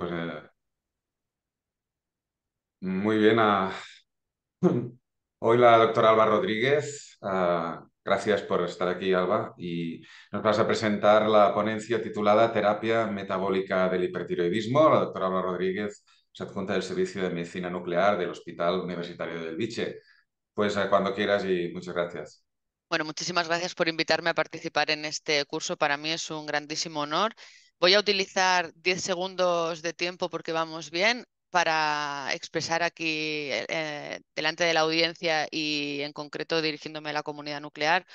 Pues, muy bien. Ah, hoy la doctora Alba Rodríguez. Ah, gracias por estar aquí, Alba. Y nos vas a presentar la ponencia titulada Terapia Metabólica del Hipertiroidismo. La doctora Alba Rodríguez se adjunta del Servicio de Medicina Nuclear del Hospital Universitario del Biche. Pues ah, cuando quieras y muchas gracias. Bueno, muchísimas gracias por invitarme a participar en este curso. Para mí es un grandísimo honor Voy a utilizar 10 segundos de tiempo porque vamos bien para expresar aquí eh, eh, delante de la audiencia y en concreto dirigiéndome a la comunidad nuclear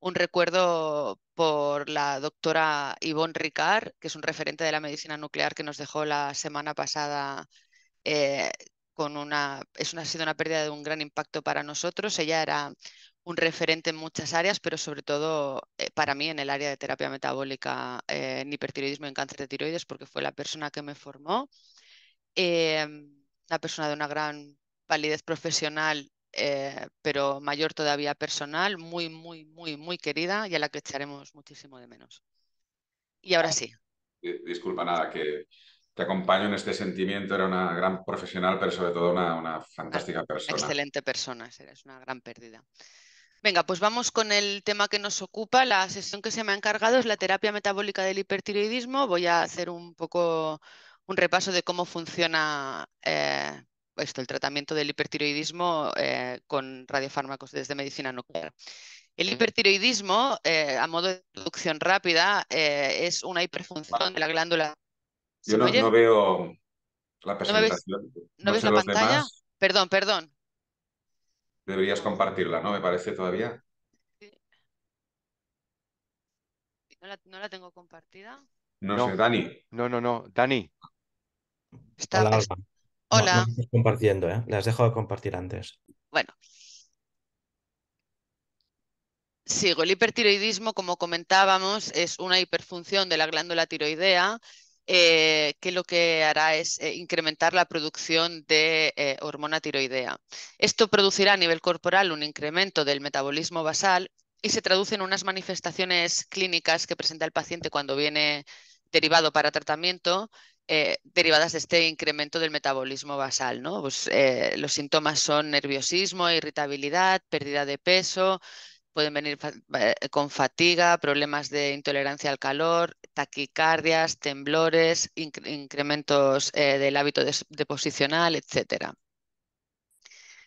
un recuerdo por la doctora Yvonne Ricard, que es un referente de la medicina nuclear que nos dejó la semana pasada eh, con una, es una, ha sido una pérdida de un gran impacto para nosotros. Ella era un referente en muchas áreas, pero sobre todo eh, para mí en el área de terapia metabólica eh, en hipertiroidismo y en cáncer de tiroides, porque fue la persona que me formó, eh, una persona de una gran validez profesional, pero mayor todavía personal, muy, muy, muy, muy querida y a la que echaremos muchísimo de menos. Y ahora sí. Disculpa nada, que te acompaño en este sentimiento, era una gran profesional, pero sobre todo una, una fantástica persona. Excelente persona, eres una gran pérdida. Venga, pues vamos con el tema que nos ocupa. La sesión que se me ha encargado es la terapia metabólica del hipertiroidismo. Voy a hacer un poco un repaso de cómo funciona eh, el tratamiento del hipertiroidismo eh, con radiofármacos desde medicina nuclear. El hipertiroidismo, eh, a modo de introducción rápida, es una hiperfunción de la glándula. Yo no, veo la presentación. ¿No, ves, la pantalla? Perdón, perdón. Deberías compartirla, ¿no? Me parece todavía. No, la, tengo compartida. No, sé, Dani. No, no, no. Dani. Está, Hola. Hola. estoy compartiendo, ¿eh? Las dejo de compartir antes. Bueno. Sigo, el hipertiroidismo, como comentábamos, es una hiperfunción de la glándula tiroidea eh, que lo que hará es eh, incrementar la producción de eh, hormona tiroidea. Esto producirá a nivel corporal un incremento del metabolismo basal y se traduce en unas manifestaciones clínicas que presenta el paciente cuando viene derivado para tratamiento, derivadas de este incremento del metabolismo basal. Pues, los síntomas son nerviosismo, irritabilidad, pérdida de peso, Pueden venir eh, con fatiga, problemas de intolerancia al calor, taquicardias, temblores, incrementos eh, del hábito deposicional, etc.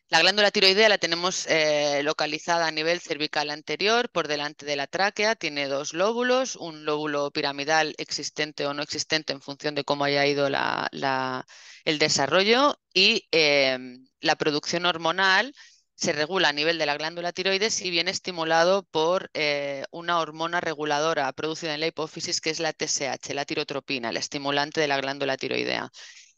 La glándula tiroidea la tenemos eh, localizada a nivel cervical anterior, por delante de la tráquea, tiene dos lóbulos, un lóbulo piramidal existente o no existente en función de cómo haya ido el desarrollo y em, la producción hormonal se regula a nivel de la glándula tiroides y viene estimulado por eh, una hormona reguladora producida en la hipófisis que es la TSH, la tirotropina, el estimulante de la glándula tiroidea.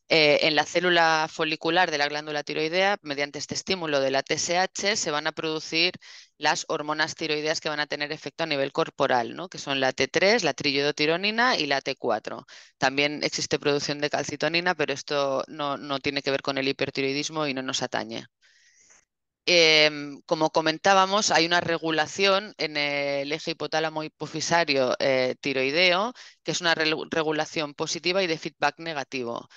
Eh, en la célula folicular de la glándula tiroidea, mediante este estímulo de la TSH, se van a producir las hormonas tiroideas que van a tener efecto a nivel corporal, ¿no? que son la T3, la trillodotironina y la T4. También existe producción de calcitonina, pero esto no, no tiene que ver con el hipertiroidismo y no nos atañe. Em, como comentábamos, hay una regulación en el eje hipotálamo hipofisario eh, tiroideo, que es una regulación positiva y de feedback negativo.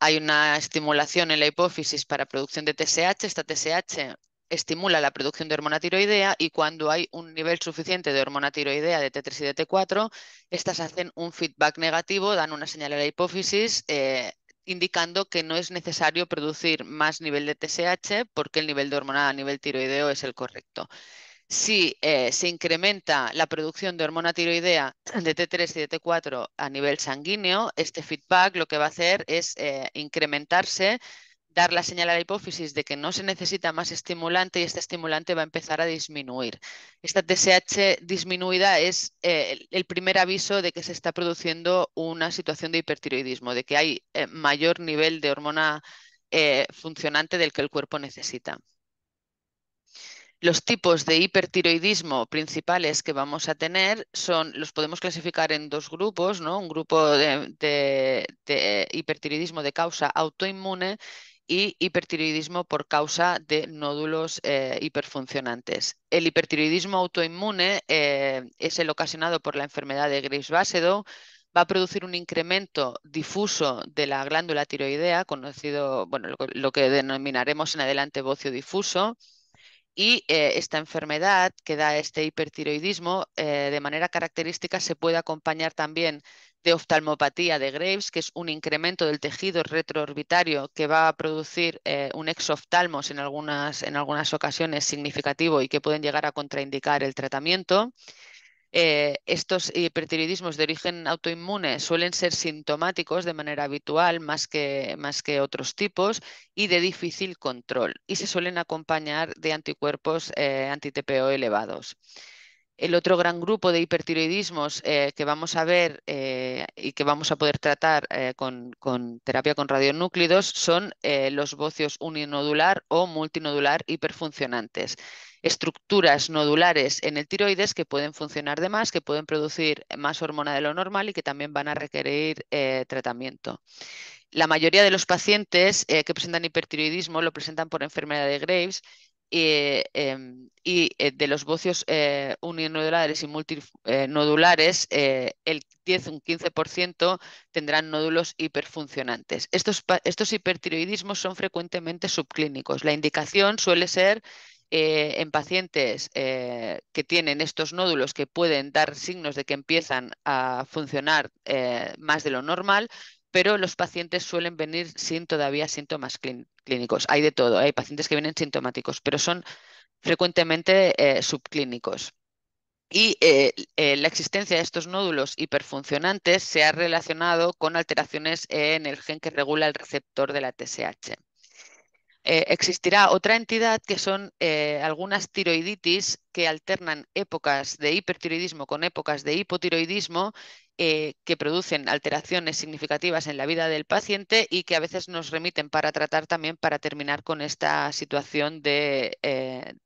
Hay una estimulación en la hipófisis para producción de TSH. Esta TSH estimula la producción de hormona tiroidea y cuando hay un nivel suficiente de hormona tiroidea de T3 y de T4, estas hacen un feedback negativo, dan una señal a la hipófisis, eh, indicando que no es necesario producir más nivel de TSH porque el nivel de hormona a nivel tiroideo es el correcto. Si eh, se incrementa la producción de hormona tiroidea de T3 y de T4 a nivel sanguíneo, este feedback lo que va a hacer es eh, incrementarse dar la señal a la hipófisis de que no se necesita más estimulante y este estimulante va a empezar a disminuir. Esta TSH disminuida es eh, el primer aviso de que se está produciendo una situación de hipertiroidismo, de que hay eh, mayor nivel de hormona eh, funcionante del que el cuerpo necesita. Los tipos de hipertiroidismo principales que vamos a tener son, los podemos clasificar en dos grupos, Un grupo de, de hipertiroidismo de causa autoinmune y hipertiroidismo por causa de nódulos eh, hiperfuncionantes. El hipertiroidismo autoinmune eh, es el ocasionado por la enfermedad de Graves-Basedow, va a producir un incremento difuso de la glándula tiroidea, conocido, bueno, lo, lo que denominaremos en adelante bocio difuso, y eh, esta enfermedad que da este hipertiroidismo eh, de manera característica se puede acompañar también de oftalmopatía de Graves, que es un incremento del tejido retroorbitario que va a producir eh, un exoftalmos en algunas, en algunas ocasiones significativo y que pueden llegar a contraindicar el tratamiento. Eh, estos hipertiroidismos de origen autoinmune suelen ser sintomáticos de manera habitual más que, otros tipos y de difícil control y se suelen acompañar de anticuerpos eh, anti-TPO elevados. El otro gran grupo de hipertiroidismos eh, que vamos a ver y que vamos a poder tratar con, con, terapia con radionúclidos son los bocios uninodular o multinodular hiperfuncionantes estructuras nodulares en el tiroides que pueden funcionar de más, que pueden producir más hormona de lo normal y que también van a requerir eh, tratamiento. La mayoría de los pacientes eh, que presentan hipertiroidismo lo presentan por enfermedad de Graves y em, eh, de los bocios uninodulares y multinodulares, el 10, 15% tendrán nódulos hiperfuncionantes. estos hipertiroidismos son frecuentemente subclínicos. La indicación suele ser eh, en pacientes eh, que tienen estos nódulos que pueden dar signos de que empiezan a funcionar eh, más de lo normal, pero los pacientes suelen venir sin todavía síntomas clínicos. Hay de todo, hay pacientes que vienen sintomáticos, pero son frecuentemente subclínicos. Y la existencia de estos nódulos hiperfuncionantes se ha relacionado con alteraciones en el gen que regula el receptor de la TSH. Eh, existirá otra entidad que son eh, algunas tiroiditis que alternan épocas de hipertiroidismo con épocas de hipotiroidismo eh, que producen alteraciones significativas en la vida del paciente y que a veces nos remiten para tratar también para terminar con esta situación de,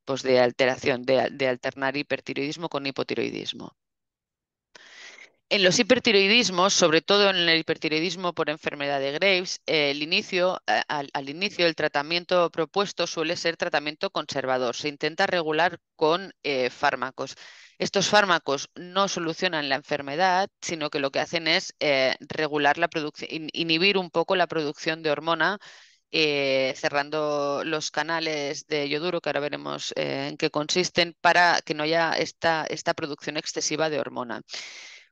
pues de alteración, de alternar hipertiroidismo con hipotiroidismo. En los hipertiroidismos, sobre todo en el hipertiroidismo por enfermedad de Graves, eh, al, inicio el tratamiento propuesto suele ser tratamiento conservador. Se intenta regular con eh, fármacos. Estos fármacos no solucionan la enfermedad, sino que lo que hacen es eh, regular la producción, inhibir un poco la producción de hormona cerrando los canales de yoduro, que ahora veremos en qué consisten, para que no haya esta, esta producción excesiva de hormona.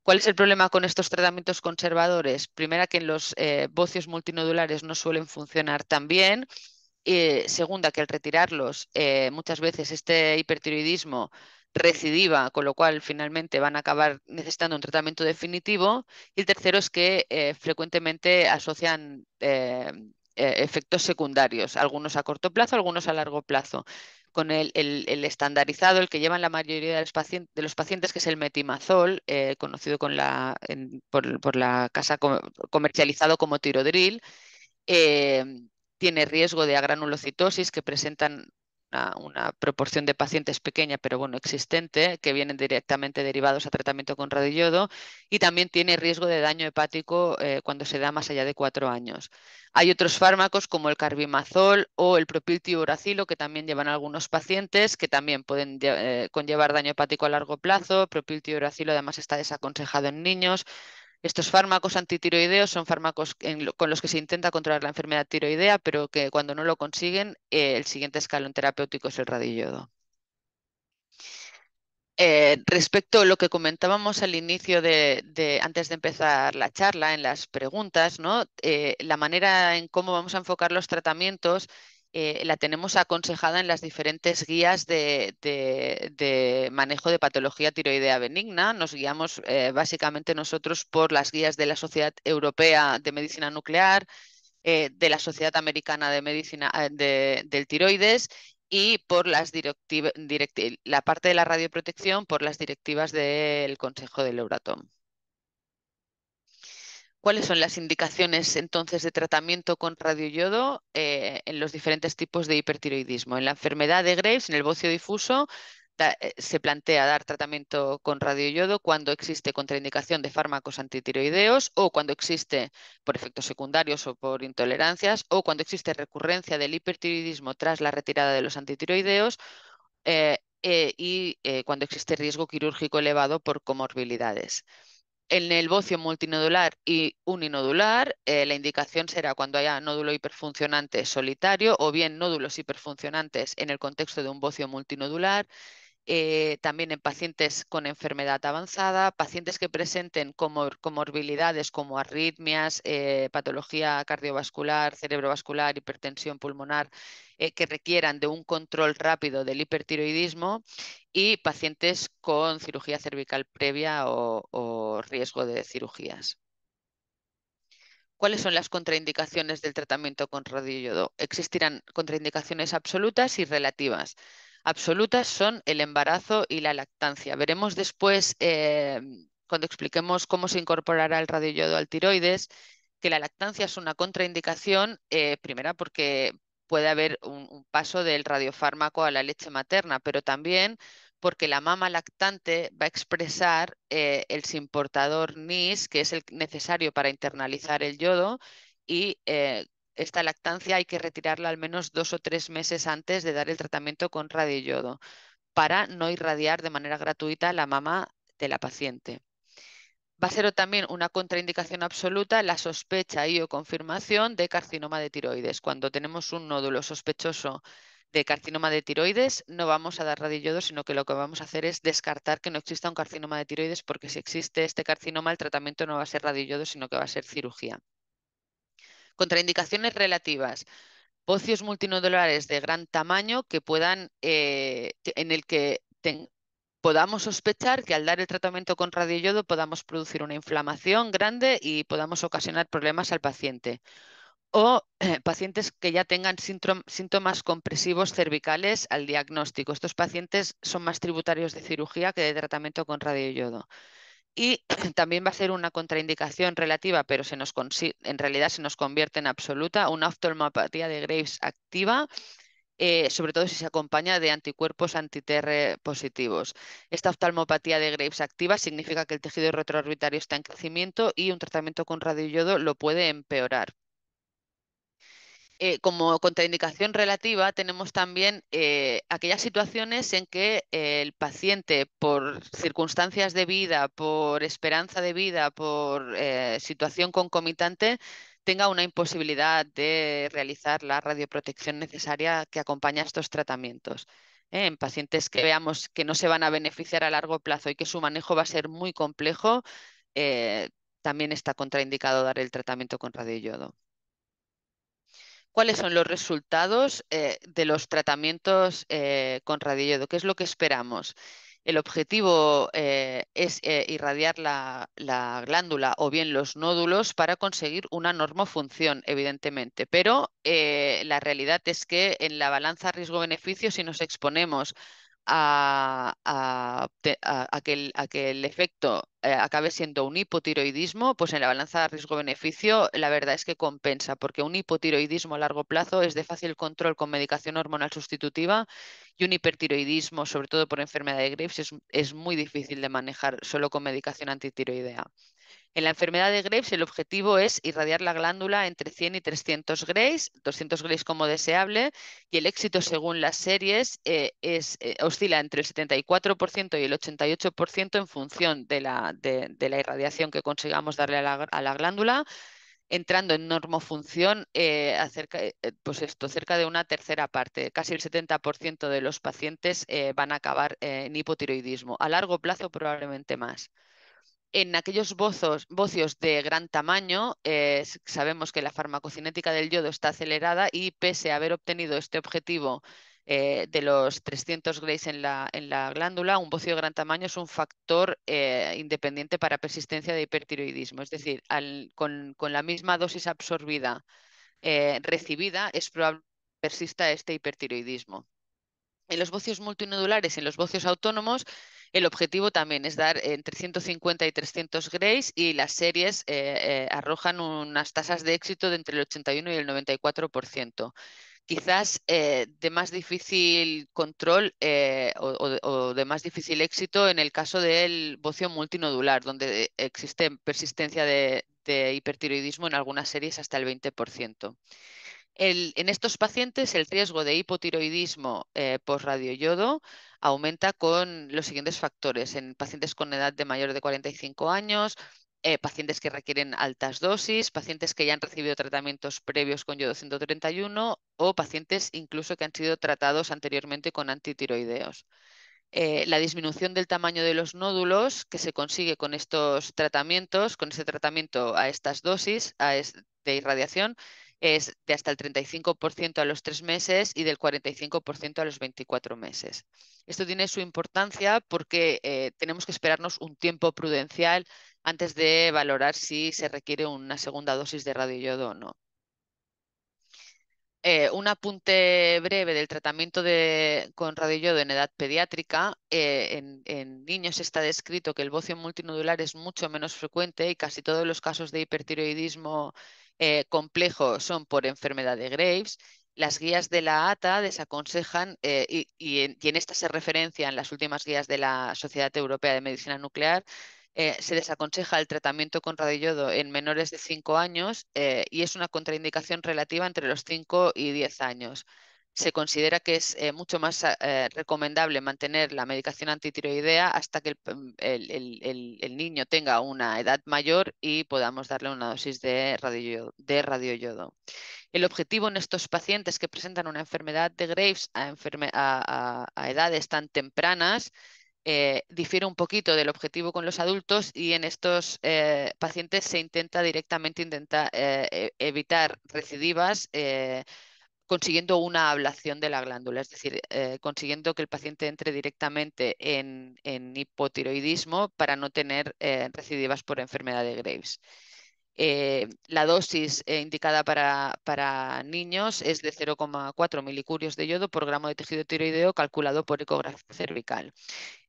¿Cuál es el problema con estos tratamientos conservadores? Primera, que en los eh, bocios multinodulares no suelen funcionar tan bien. segunda, que al retirarlos eh, muchas veces este hipertiroidismo recidiva, con lo cual finalmente van a acabar necesitando un tratamiento definitivo. Y el tercero es que eh, frecuentemente asocian eh, efectos secundarios, algunos a corto plazo, algunos a largo plazo. Con el, estandarizado, el que llevan la mayoría de los, pacientes, de los pacientes que es el metimazol, eh, conocido con la, por, la casa comercializado como tirodril, eh, tiene riesgo de agranulocitosis que presentan una, proporción de pacientes pequeña, pero bueno, existente, que vienen directamente derivados a tratamiento con radioyodo y también tiene riesgo de daño hepático eh, cuando se da más allá de cuatro años. Hay otros fármacos como el carbimazol o el propiltiuracilo que también llevan algunos pacientes que también pueden eh, conllevar daño hepático a largo plazo. Propiltiuracilo además está desaconsejado en niños. Estos fármacos antitiroideos son fármacos con los que se intenta controlar la enfermedad tiroidea, pero que cuando no lo consiguen, eh, el siguiente escalón terapéutico es el radioyodo. Eh, respecto a lo que comentábamos al inicio de, antes de empezar la charla, en las preguntas, ¿no? Eh, la manera en cómo vamos a enfocar los tratamientos eh, la tenemos aconsejada en las diferentes guías de, manejo de patología tiroidea benigna. Nos guiamos eh, básicamente nosotros por las guías de la Sociedad Europea de Medicina Nuclear, eh, de la Sociedad Americana de Medicina del Tiroides y por las la parte de la radioprotección por las directivas del Consejo del Euratom. ¿Cuáles son las indicaciones entonces de tratamiento con radioyodo eh, en los diferentes tipos de hipertiroidismo? En la enfermedad de Graves, en el bocio difuso, eh, se plantea dar tratamiento con radioyodo cuando existe contraindicación de fármacos antitiroideos o cuando existe por efectos secundarios o por intolerancias o cuando existe recurrencia del hipertiroidismo tras la retirada de los antitiroideos. Eh, y cuando existe riesgo quirúrgico elevado por comorbilidades. En el bocio multinodular y uninodular, eh, la indicación será cuando haya nódulo hiperfuncionante solitario o bien nódulos hiperfuncionantes en el contexto de un bocio multinodular eh, también en pacientes con enfermedad avanzada, pacientes que presenten comorbilidades como arritmias, eh, patología cardiovascular, cerebrovascular, hipertensión pulmonar, eh, que requieran de un control rápido del hipertiroidismo y pacientes con cirugía cervical previa o, riesgo de cirugías. ¿Cuáles son las contraindicaciones del tratamiento con radioyodo? Existirán contraindicaciones absolutas y relativas absolutas son el embarazo y la lactancia. Veremos después, eh, cuando expliquemos cómo se incorporará el radioyodo al tiroides, que la lactancia es una contraindicación, eh, primera porque puede haber un, paso del radiofármaco a la leche materna, pero también porque la mama lactante va a expresar eh, el simportador NIS, que es el necesario para internalizar el yodo, y esta lactancia hay que retirarla al menos dos o tres meses antes de dar el tratamiento con radioyodo para no irradiar de manera gratuita la mama de la paciente. Va a ser también una contraindicación absoluta la sospecha y o confirmación de carcinoma de tiroides. Cuando tenemos un nódulo sospechoso de carcinoma de tiroides, no vamos a dar radioyodo, sino que lo que vamos a hacer es descartar que no exista un carcinoma de tiroides, porque si existe este carcinoma, el tratamiento no va a ser radioyodo, sino que va a ser cirugía. Contraindicaciones relativas. pocios multinodulares de gran tamaño que puedan, eh, en el que podamos sospechar que al dar el tratamiento con radioyodo podamos producir una inflamación grande y podamos ocasionar problemas al paciente. O pacientes que ya tengan síntomas compresivos cervicales al diagnóstico. Estos pacientes son más tributarios de cirugía que de tratamiento con radioyodo y también va a ser una contraindicación relativa, pero en realidad se nos convierte en absoluta, una oftalmopatía de Graves activa, eh, sobre todo si se acompaña de anticuerpos TR positivos. Esta oftalmopatía de Graves activa significa que el tejido retroorbitario está en crecimiento y un tratamiento con radioyodo lo puede empeorar. Eh, como contraindicación relativa tenemos también eh, aquellas situaciones en que el paciente, por circunstancias de vida, por esperanza de vida, por eh, situación concomitante, tenga una imposibilidad de realizar la radioprotección necesaria que acompaña estos tratamientos. En pacientes que veamos que no se van a beneficiar a largo plazo y que su manejo va a ser muy complejo, también está contraindicado dar el tratamiento con radioyodo cuáles son los resultados eh, de los tratamientos eh, con radioyodo, qué es lo que esperamos. El objetivo eh, es irradiar la, glándula o bien los nódulos para conseguir una normofunción, evidentemente, pero la realidad es que en la balanza riesgo-beneficio, si nos exponemos a, a, que el, efecto eh, acabe siendo un hipotiroidismo, pues en la balanza de riesgo-beneficio la verdad es que compensa, porque un hipotiroidismo a largo plazo es de fácil control con medicación hormonal sustitutiva y un hipertiroidismo, sobre todo por enfermedad de Graves, es muy difícil de manejar solo con medicación antitiroidea. En la enfermedad de Graves, el objetivo es irradiar la glándula entre 100 y 300 grays, 200 grays como deseable, y el éxito según las series eh, es, eh, oscila entre el 74% y el 88% en función de la, la, irradiación que consigamos darle a la, glándula entrando en normofunción eh, pues esto, cerca de una tercera parte. Casi el 70% de los pacientes van a acabar en hipotiroidismo. A largo plazo probablemente más. En aquellos bozos, bocios de gran tamaño, eh, sabemos que la farmacocinética del yodo está acelerada y pese a haber obtenido este objetivo eh, de los 300 grays en la, glándula, un bocio de gran tamaño es un factor eh, independiente para persistencia de hipertiroidismo. Es decir, con, la misma dosis absorbida recibida, es probable que persista este hipertiroidismo. En los bocios multinodulares, en los bocios autónomos, el objetivo también es dar entre 150 y 300 grays y las series eh, eh, arrojan unas tasas de éxito de entre el 81 y el 94%. Quizás eh, de más difícil control o, de más difícil éxito en el caso del bocio multinodular, donde existe persistencia de, de hipertiroidismo en algunas series hasta el 20% en estos pacientes el riesgo de hipotiroidismo eh, post-radioyodo aumenta con los siguientes factores. En pacientes con edad de mayor de 45 años, eh, pacientes que requieren altas dosis, pacientes que ya han recibido tratamientos previos con yodo 131 o pacientes incluso que han sido tratados anteriormente con antitiroideos. Eh, la disminución del tamaño de los nódulos que se consigue con estos tratamientos, con ese tratamiento a estas dosis de irradiación, es de hasta el 35% a los tres meses y del 45% a los 24 meses. Esto tiene su importancia porque eh, tenemos que esperarnos un tiempo prudencial antes de valorar si se requiere una segunda dosis de radioyodo o no. Eh, un apunte breve del tratamiento con radioyodo en edad pediátrica. Eh, en, en, niños está descrito que el bocio multinodular es mucho menos frecuente y casi todos los casos de hipertiroidismo eh, complejo son por enfermedad de Graves. Las guías de la ATA desaconsejan, eh, y, en, estas esta se referencian las últimas guías de la Sociedad Europea de Medicina Nuclear, eh, se desaconseja el tratamiento con radiodo en menores de 5 años y es una contraindicación relativa entre los 5 y 10 años se considera que es eh, mucho más ah, eh, recomendable mantener la medicación antitiroidea hasta que mm, el, niño tenga una edad mayor y podamos darle una dosis de, radioyodo. De El objetivo en estos pacientes que presentan una enfermedad de Graves a, a, edades tan tempranas eh, difiere un poquito del objetivo con los adultos y en estos pacientes se intenta directamente intentar e, evitar recidivas consiguiendo una ablación de la glándula, es decir, eh, consiguiendo que el paciente entre directamente en, hipotiroidismo para no tener eh, recidivas por enfermedad de Graves. Eh, la dosis eh, indicada para, niños es de 0,4 milicurios de yodo por gramo de tejido tiroideo calculado por ecografía cervical.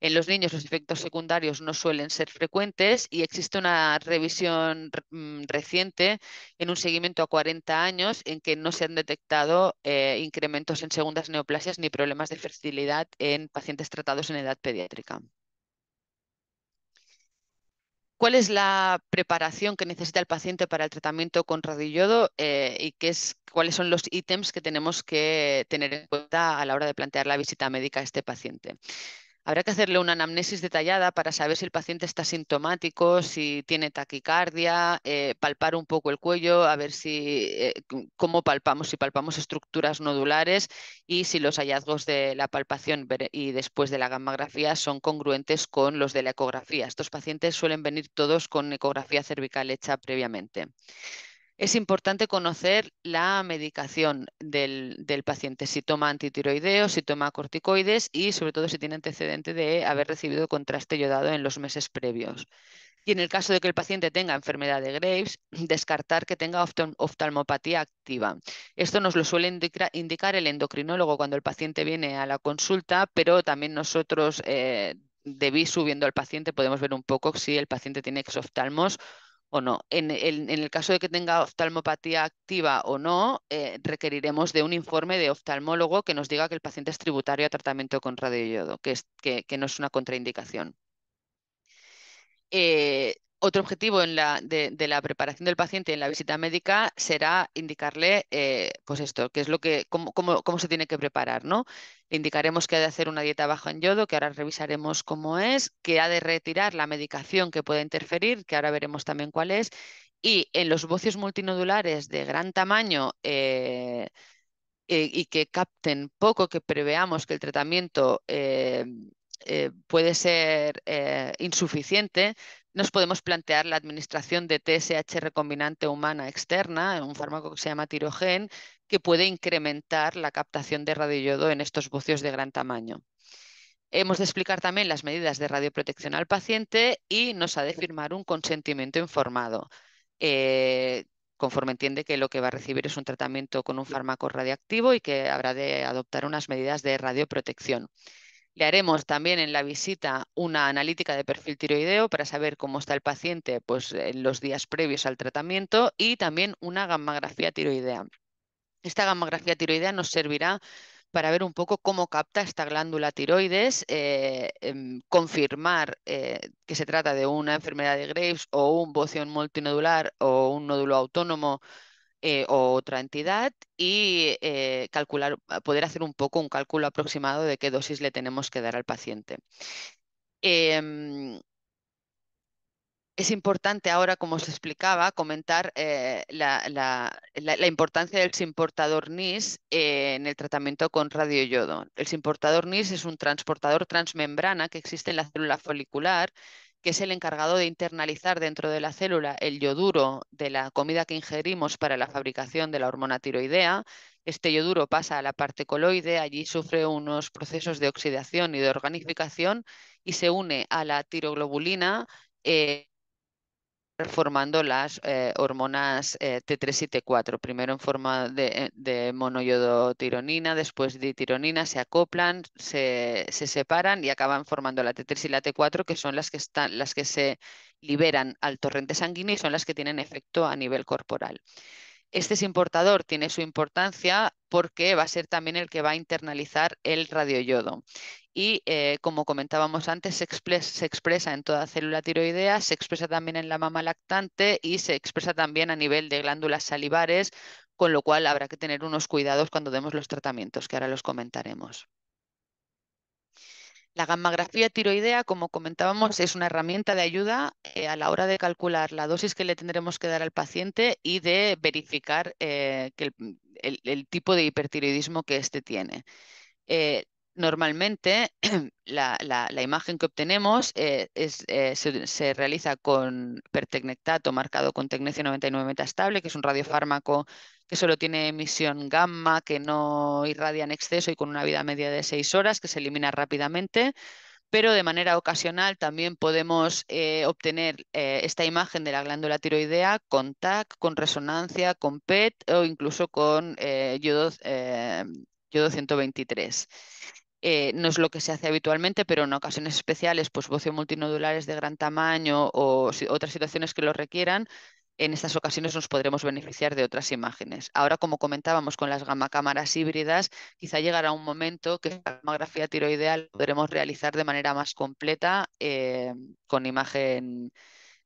En los niños los efectos secundarios no suelen ser frecuentes y existe una revisión mm, reciente en un seguimiento a 40 años en que no se han detectado eh, incrementos en segundas neoplasias ni problemas de fertilidad en pacientes tratados en edad pediátrica. ¿Cuál es la preparación que necesita el paciente para el tratamiento con rodillodo eh, y qué es, cuáles son los ítems que tenemos que tener en cuenta a la hora de plantear la visita médica a este paciente? Habrá que hacerle una anamnesis detallada para saber si el paciente está sintomático, si tiene taquicardia, eh, palpar un poco el cuello, a ver si eh, cómo palpamos, si palpamos estructuras nodulares y si los hallazgos de la palpación y después de la gammagrafía son congruentes con los de la ecografía. Estos pacientes suelen venir todos con ecografía cervical hecha previamente. Es importante conocer la medicación del, paciente, si toma antitiroideos, si toma corticoides y sobre todo si tiene antecedente de haber recibido contraste yodado en los meses previos. Y en el caso de que el paciente tenga enfermedad de Graves, descartar que tenga oftalmopatía activa. Esto nos lo suele indicar el endocrinólogo cuando el paciente viene a la consulta, pero también nosotros eh, de al paciente podemos ver un poco si el paciente tiene exoftalmos o no. En, el caso de que tenga oftalmopatía activa o no, eh, requeriremos de un informe de oftalmólogo que nos diga que el paciente es tributario a tratamiento con radioyodo, que, que, no es una contraindicación. Eh, otro objetivo en la, de, la preparación del paciente en la visita médica será indicarle, eh, pues esto, qué es lo que, cómo, se tiene que preparar, ¿no? indicaremos que ha de hacer una dieta baja en yodo, que ahora revisaremos cómo es, que ha de retirar la medicación que pueda interferir, que ahora veremos también cuál es, y en los bocios multinodulares de gran tamaño eh, eh, y que capten poco, que preveamos que el tratamiento puede ser insuficiente, nos podemos plantear la administración de TSH recombinante humana externa, un fármaco que se llama tirogen, que puede incrementar la captación de radioyodo en estos bucios de gran tamaño. Hemos de explicar también las medidas de radioprotección al paciente y nos ha de firmar un consentimiento informado, eh, conforme entiende que lo que va a recibir es un tratamiento con un fármaco radiactivo y que habrá de adoptar unas medidas de radioprotección. Le haremos también en la visita una analítica de perfil tiroideo para saber cómo está el paciente pues, en eh, los días previos al tratamiento y también una gammagrafía tiroidea. Esta gammagrafía tiroidea nos servirá para ver un poco cómo capta esta glándula tiroides, eh, em, confirmar eh, que se trata de una enfermedad de Graves o un boción multinodular o un nódulo autónomo eh, o otra entidad y eh, calcular, ah, poder hacer un poco un cálculo aproximado de qué dosis le tenemos que dar al paciente. Em, es importante ahora, como os explicaba, comentar eh, la, importancia del simportador NIS en el tratamiento con radioyodo. El simportador NIS es un transportador transmembrana que existe en la célula folicular que es el encargado de internalizar dentro de la célula el yoduro de la comida que ingerimos para la fabricación de la hormona tiroidea. Este yoduro pasa a la parte coloide, allí sufre unos procesos de oxidación y de organificación y se une a la tiroglobulina eh, formando las eh, hormonas eh, T3 y T4, primero en forma de, de, monoyodotironina, después de tironina se acoplan, se, se, separan y acaban formando la T3 y la T4, que son las que, están, las que se liberan al torrente sanguíneo y son las que tienen efecto a nivel corporal este es importador tiene su importancia porque va a ser también el que va a internalizar el radioyodo. Y eh, como comentábamos antes, se, expresa en toda célula tiroidea, se expresa también en la mama lactante y se expresa también a nivel de glándulas salivares, con lo cual habrá que tener unos cuidados cuando demos los tratamientos, que ahora los comentaremos. La gammagrafía tiroidea, como comentábamos, es una herramienta de ayuda eh, a la hora de calcular la dosis que le tendremos que dar al paciente y de verificar eh, mm, el, tipo de hipertiroidismo que éste tiene. Eh, normalmente la, imagen que obtenemos se, se, realiza con pertecnectato marcado con tecnecio 99 metastable, que es un radiofármaco que solo tiene emisión gamma, que no irradia en exceso y con una vida media de seis horas, que se elimina rápidamente pero de manera ocasional también podemos eh, obtener eh, esta imagen de la glándula tiroidea con TAC, con resonancia, con PET o incluso con eh, yodo, eh, yodo 123. no es lo que se hace habitualmente, pero en ocasiones especiales, pues bocio multinodulares de gran tamaño o otras situaciones que lo requieran, en estas ocasiones nos podremos beneficiar de otras imágenes. Ahora, como comentábamos con las gamma cámaras híbridas, quizá llegará un momento que la gamografía tiroideal podremos realizar de manera más completa eh, con imagen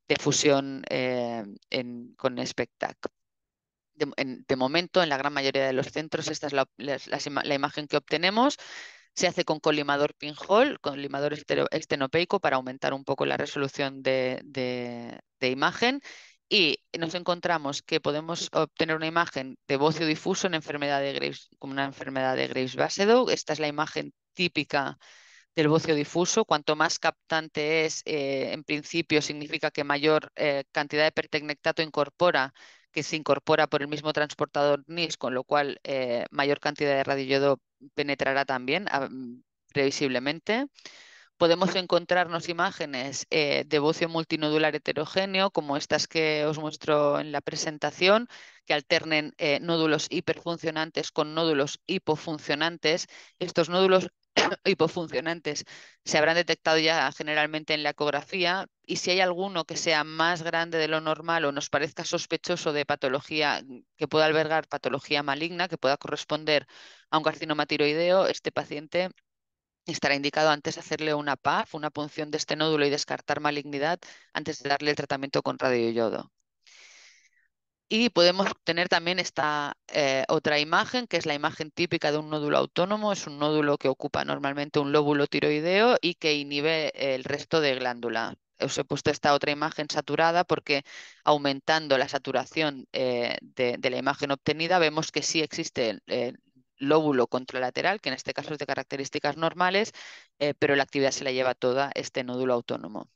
de fusión eh, con SPECTAC. De, momento, en la gran mayoría de los centros, esta es la, imagen que obtenemos. Se hace con colimador pinhole, colimador extenopeico, para aumentar un poco la resolución de, de imagen y nos encontramos que podemos obtener una imagen de bocio difuso en enfermedad de Graves, como una enfermedad de Graves-Basedow. Esta es la imagen típica del bocio difuso. Cuanto más captante es, eh, en principio significa que mayor eh, cantidad de pertecnectato incorpora, que se incorpora por el mismo transportador NIS, con lo cual eh, mayor cantidad de radioyodo penetrará también, ah, mm, previsiblemente. Podemos encontrarnos imágenes eh, de bocio multinodular heterogéneo, como estas que os muestro en la presentación, que alternen eh, nódulos hiperfuncionantes con nódulos hipofuncionantes. Estos nódulos hipofuncionantes se habrán detectado ya generalmente en la ecografía y si hay alguno que sea más grande de lo normal o nos parezca sospechoso de patología que pueda albergar patología maligna, que pueda corresponder a un carcinoma tiroideo, este paciente Estará indicado antes de hacerle una PAF, una punción de este nódulo y descartar malignidad antes de darle el tratamiento con radioyodo. Y podemos tener también esta eh, otra imagen, que es la imagen típica de un nódulo autónomo. Es un nódulo que ocupa normalmente un lóbulo tiroideo y que inhibe el resto de glándula. Os he puesto esta otra imagen saturada porque aumentando la saturación eh, de, la imagen obtenida vemos que sí existe lóbulo contralateral, que en este caso es de características normales, eh, pero la actividad se la lleva toda este nódulo autónomo.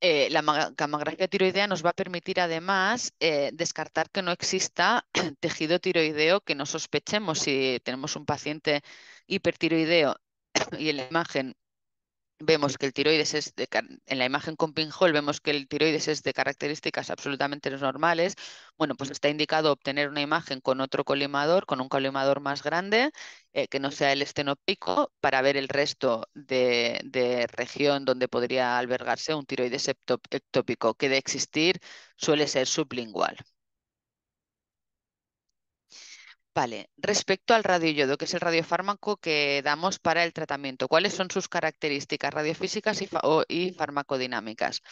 Eh, la gammagrafía tiroidea nos va a permitir además eh, descartar que no exista tejido tiroideo que no sospechemos si tenemos un paciente hipertiroideo y en la imagen vemos que el tiroides es en la imagen con pinhole vemos que el tiroides es de características absolutamente normales, bueno, pues está indicado obtener una imagen con otro colimador, con un colimador más grande, eh, que no sea el estenopico, para ver el resto de, de región donde podría albergarse un tiroides ectópico, que de existir suele ser sublingual. Vale, respecto al radioyodo, que es el radiofármaco que damos para el tratamiento, ¿cuáles son sus características radiofísicas y, farmacodinámicas?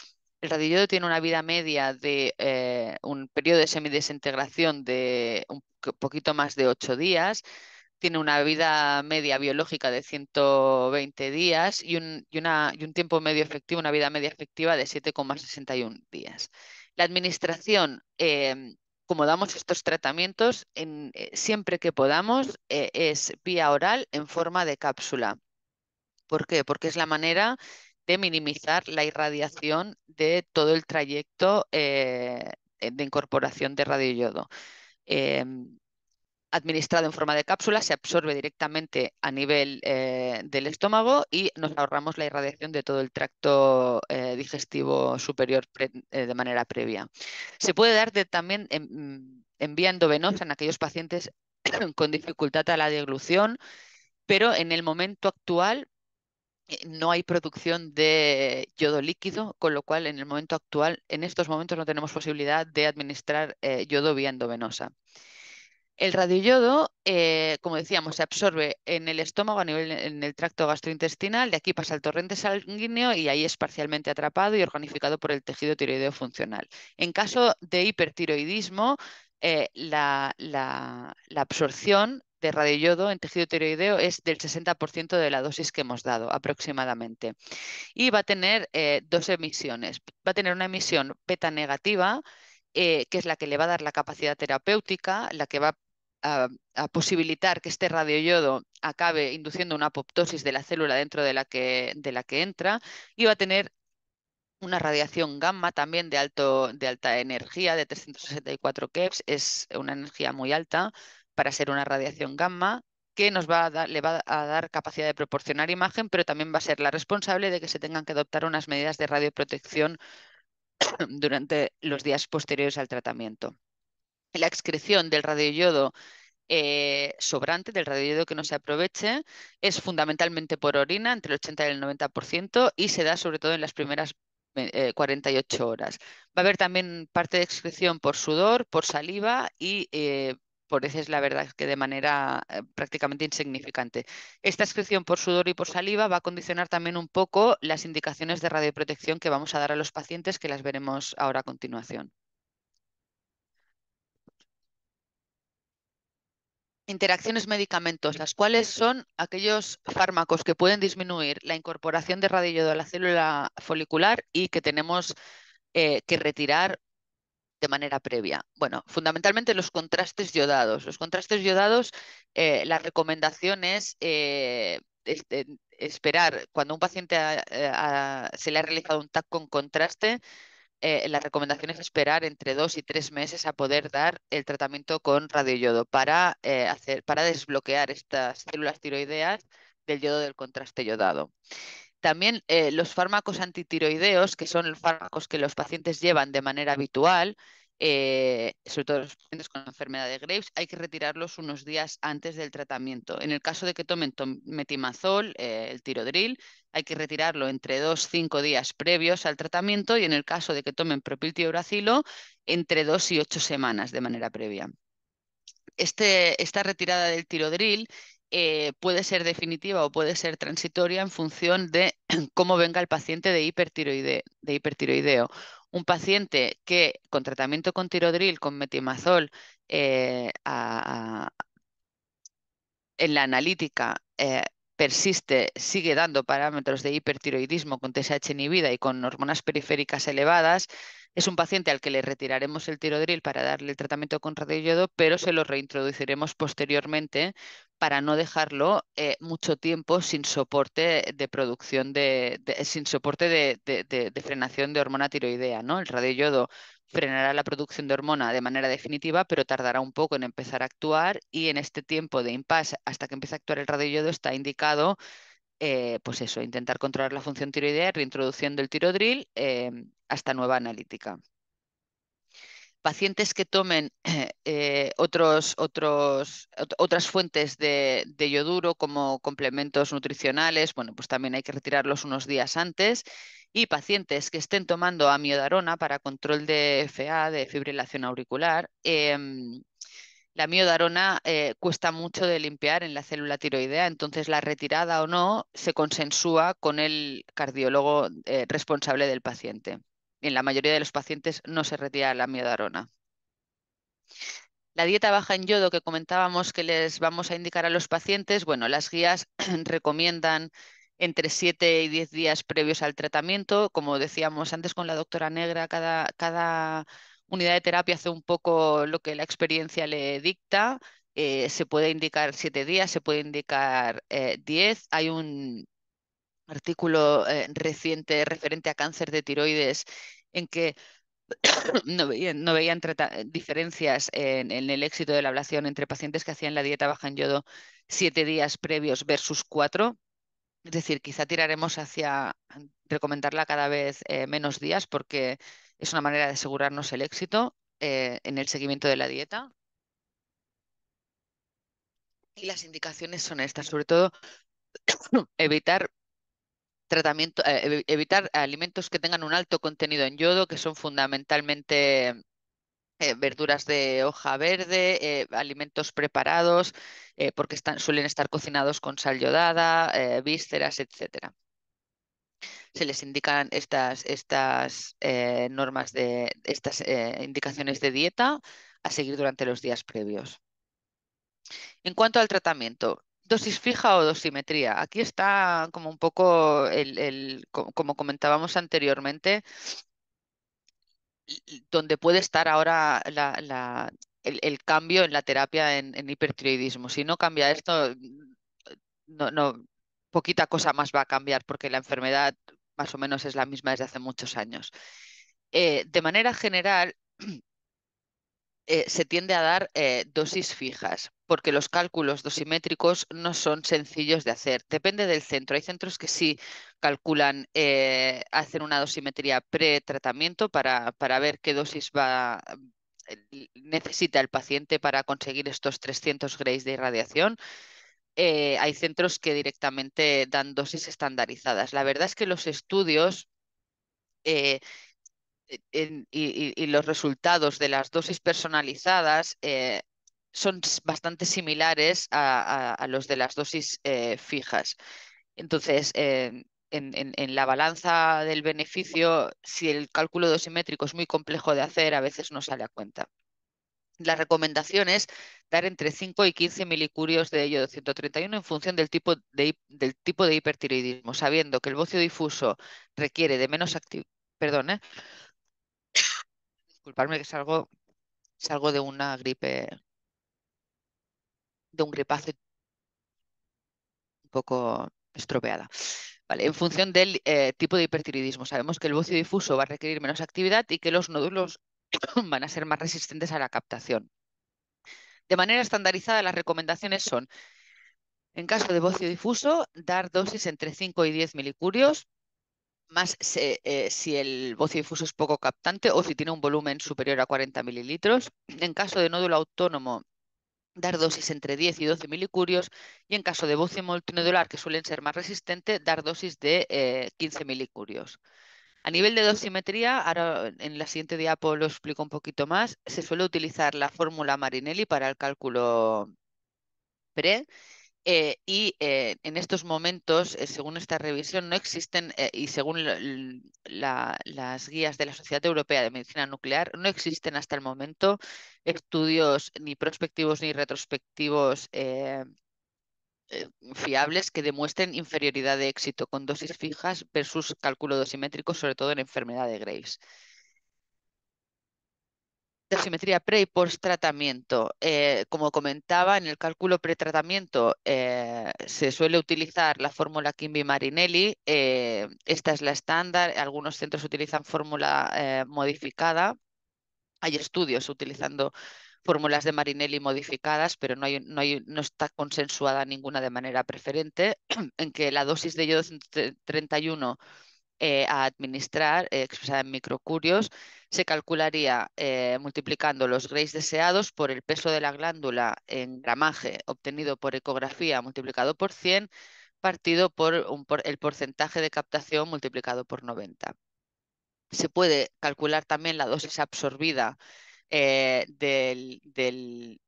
El radioyodo tiene una vida media de eh, un periodo de semidesintegración de un poquito más de 8 días, tiene una vida media biológica de 120 días y un, tiempo medio efectivo, una vida media efectiva de 7,61 días. La administración em, como damos estos tratamientos eh, siempre que podamos, eh, es vía oral en forma de cápsula. ¿Por qué? Porque es la manera de minimizar la irradiación de todo el trayecto eh, de incorporación de radioyodo administrado en forma de cápsula, se absorbe directamente a nivel eh, del estómago y nos ahorramos la irradiación de todo el tracto eh, digestivo superior eh, de manera previa. Se puede dar también en, en vía mm, endovenosa en aquellos pacientes con dificultad a la deglución, pero en el momento actual no hay producción de yodo líquido, con lo cual en el momento actual, en estos momentos no tenemos posibilidad de administrar yodo vía endovenosa. El radioyodo, eh, como decíamos, se absorbe en el estómago a nivel en el tracto gastrointestinal, de aquí pasa al torrente sanguíneo y ahí es parcialmente atrapado y organificado por el tejido tiroideo funcional. En caso de hipertiroidismo, eh, la, absorción de radioyodo en tejido tiroideo es del 60% de la dosis que hemos dado aproximadamente. Y va a tener eh, dos emisiones. Va a tener una emisión beta negativa eh, que es la que le va a dar la capacidad terapéutica, la que va a, posibilitar que este radioyodo acabe induciendo una apoptosis de la célula dentro de la que, de la que entra y va a tener una radiación gamma también de, alto, de alta energía, de 364 keV, es una energía muy alta para ser una radiación gamma que nos va a dar, le va a dar capacidad de proporcionar imagen, pero también va a ser la responsable de que se tengan que adoptar unas medidas de radioprotección durante los días posteriores al tratamiento. La excreción del radioyodo eh, sobrante, del radioyodo que no se aproveche, es fundamentalmente por orina, entre el 80 y el 90%, y se da sobre todo en las primeras 48 eh, eh, horas. Va a haber también parte de excreción por sudor, por saliva y por es la verdad que de manera eh, prácticamente insignificante. Esta excreción por sudor y por saliva va a condicionar también un poco las indicaciones de radioprotección que vamos a dar a los pacientes, que las veremos ahora a continuación. interacciones medicamentos, las cuales son aquellos fármacos que pueden disminuir la incorporación de radiodo a la célula folicular y que tenemos eh, que retirar de manera previa? Bueno, fundamentalmente los contrastes yodados. Los contrastes yodados, eh, la recomendación es eh, este, esperar cuando un paciente eh, se le ha realizado un TAC con contraste, la recomendación es esperar entre dos y tres meses a poder dar el tratamiento con radioyodo para, hacer, para desbloquear estas células tiroideas del yodo del contraste yodado. También eh, los fármacos antitiroideos, que son los fármacos que los pacientes llevan de manera habitual, eh, sobre todo los pacientes con enfermedad de Graves, hay que retirarlos unos días antes del tratamiento. En el caso de que tomen metimazol, eh, el tirodril, hay que retirarlo entre 2 cinco días previos al tratamiento y en el caso de que tomen propiltiobracilo, entre dos y ocho semanas de manera previa. Este, esta retirada del tirodril eh, puede ser definitiva o puede ser transitoria en función de cómo venga el paciente de, de hipertiroideo. Un paciente que con tratamiento con tirodril, con metimazol, eh, en la analítica eh, persiste, sigue dando parámetros de hipertiroidismo con TSH inhibida y con hormonas periféricas elevadas, es un paciente al que le retiraremos el tirodril para darle el tratamiento con radioyodo, pero se lo reintroduciremos posteriormente para no dejarlo eh, mucho tiempo sin soporte de producción de, sin soporte de, de, de, frenación de hormona tiroidea. ¿no? El radioyodo frenará la producción de hormona de manera definitiva, pero tardará un poco en empezar a actuar y en este tiempo de impasse hasta que empiece a actuar el radioyodo está indicado, eh, pues eso, intentar controlar la función tiroidea reintroduciendo el tirodril eh, hasta nueva analítica pacientes que tomen eh, otros, otras fuentes de, yoduro como complementos nutricionales, bueno, pues también hay que retirarlos unos días antes. Y pacientes que estén tomando amiodarona para control de FA, de fibrilación auricular, em, la amiodarona eh, cuesta mucho de limpiar en la célula tiroidea, entonces la retirada o no se consensúa con el cardiólogo eh, responsable del paciente en la mayoría de los pacientes no se retira la miodarona. La dieta baja en yodo que comentábamos que les vamos a indicar a los pacientes, bueno, las guías recomiendan entre 7 y 10 días previos al tratamiento. Como decíamos antes con la doctora Negra, cada, cada unidad de terapia hace un poco lo que la experiencia le dicta. Eh, se puede indicar 7 días, se puede indicar 10. Eh, Hay un artículo eh, reciente referente a cáncer de tiroides en que no veían, eh, diferencias en, el éxito de la ablación entre pacientes que hacían la dieta baja en yodo siete días previos versus cuatro. Es decir, quizá tiraremos hacia recomendarla cada vez eh, menos días porque es una manera de asegurarnos el éxito en el seguimiento de la dieta. Y las indicaciones son estas, sobre todo evitar tratamiento, eh, evitar alimentos que tengan un alto contenido en yodo, que son fundamentalmente eh, verduras de hoja verde, eh, alimentos preparados, porque suelen estar cocinados con sal yodada, vísceras, etc. Se les indican estas, estas normas de estas indicaciones de dieta a seguir durante los días previos. En cuanto al tratamiento, dosis fija o dosimetría. Aquí está como un poco, el, como comentábamos anteriormente, donde puede estar ahora la, el, cambio en la terapia en, hipertiroidismo. Si no cambia esto, mm, no, poquita cosa más va a cambiar porque la enfermedad más o menos es la misma desde hace muchos años. Eh, de manera general, Eh, se tiende a dar eh, dosis fijas, porque los cálculos dosimétricos no son sencillos de hacer. Depende del centro. Hay centros que sí calculan, eh, hacen una dosimetría pretratamiento para, para ver qué dosis va, necesita el paciente para conseguir estos 300 grays de irradiación. hay centros que directamente dan dosis estandarizadas. La verdad es que los estudios y, los resultados de las dosis personalizadas eh, son bastante similares a, los de las dosis eh, fijas. Entonces, eh, en, la balanza del beneficio, si el cálculo dosimétrico es muy complejo de hacer, a veces no sale a cuenta. La recomendación es dar entre 5 y 15 milicurios de yodo 131 en función del tipo de, del tipo de hipertiroidismo, sabiendo que el bocio difuso requiere de menos actividad. Perdón, ¿eh? disculparme que salgo, salgo de una gripe, de un gripazo un poco estropeada. Vale, en función del eh, tipo de hipertiroidismo, sabemos que el bocio difuso va a requerir menos actividad y que los nódulos van a ser más resistentes a la captación. De manera estandarizada, las recomendaciones son, en caso de bocio difuso, dar dosis entre 5 y 10 milicurios más eh, si el difuso es poco captante o si tiene un volumen superior a 40 mililitros. En caso de nódulo autónomo, dar dosis entre 10 y 12 milicurios. Y en caso de bocio multinodular, que suelen ser más resistentes, dar dosis de 15 eh, milicurios. A nivel de dosimetría, ahora en la siguiente diapo lo explico un poquito más, se suele utilizar la fórmula Marinelli para el cálculo PRE eh, y eh, en estos momentos, eh, según esta revisión, no existen, y según las guías de la Sociedad Europea de Medicina Nuclear, no existen hasta el momento estudios ni prospectivos ni retrospectivos fiables que demuestren inferioridad de éxito con dosis fijas versus cálculo dosimétrico, sobre todo en enfermedad de Graves de simetría pre y post tratamiento. Eh, como comentaba, en el cálculo pretratamiento eh, se suele utilizar la fórmula Kimby-Marinelli. Eh, esta es la estándar. Algunos centros utilizan fórmula modificada. Hay estudios utilizando fórmulas de Marinelli modificadas, pero no, no, hay, no está consensuada ninguna de manera preferente, en que la dosis de yodo 31 eh, a administrar expresada eh, en microcurios se calcularía eh, multiplicando los grays deseados por el peso de la glándula en gramaje obtenido por ecografía multiplicado por 100 partido por, el porcentaje de captación multiplicado por 90. Se puede calcular también la dosis absorbida en,